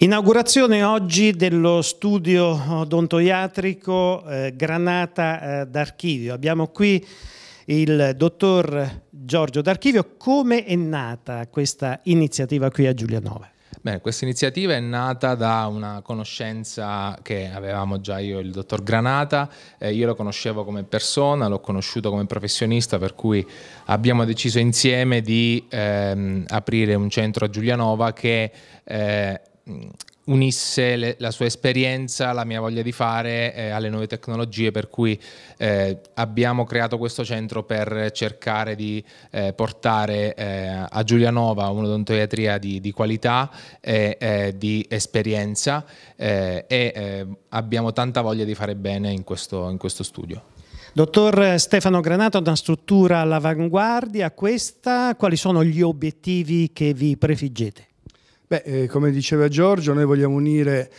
Inaugurazione oggi dello studio odontoiatrico eh, Granata eh, d'Archivio. Abbiamo qui il dottor Giorgio D'Archivio. Come è nata questa iniziativa qui a Giulianova? Beh, questa iniziativa è nata da una conoscenza che avevamo già io e il dottor Granata, eh, io lo conoscevo come persona, l'ho conosciuto come professionista, per cui abbiamo deciso insieme di ehm, aprire un centro a Giulianova che eh, Mm, unisse le, la sua esperienza, la mia voglia di fare eh, alle nuove tecnologie, per cui eh, abbiamo creato questo centro per cercare di eh, portare eh, a Giulianova un'odontoiatria di, di qualità e di esperienza eh, e eh, abbiamo tanta voglia di fare bene in questo, in questo studio. Dottor Stefano Granato, una struttura all'avanguardia, questa, quali sono gli obiettivi che vi prefiggete? Beh, eh, come diceva Giorgio, noi vogliamo unire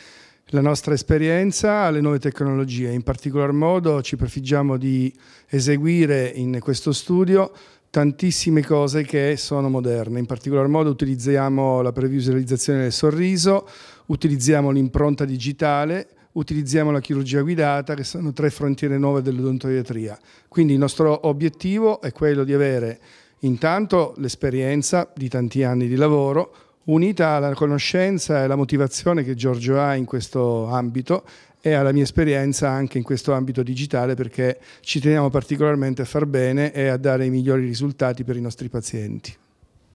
la nostra esperienza alle nuove tecnologie. In particolar modo ci prefiggiamo di eseguire in questo studio tantissime cose che sono moderne. In particolar modo utilizziamo la previsualizzazione del sorriso, utilizziamo l'impronta digitale, utilizziamo la chirurgia guidata, che sono tre frontiere nuove dell'odontoiatria. Quindi il nostro obiettivo è quello di avere intanto l'esperienza di tanti anni di lavoro, unita alla conoscenza e alla motivazione che Giorgio ha in questo ambito e alla mia esperienza anche in questo ambito digitale perché ci teniamo particolarmente a far bene e a dare i migliori risultati per i nostri pazienti.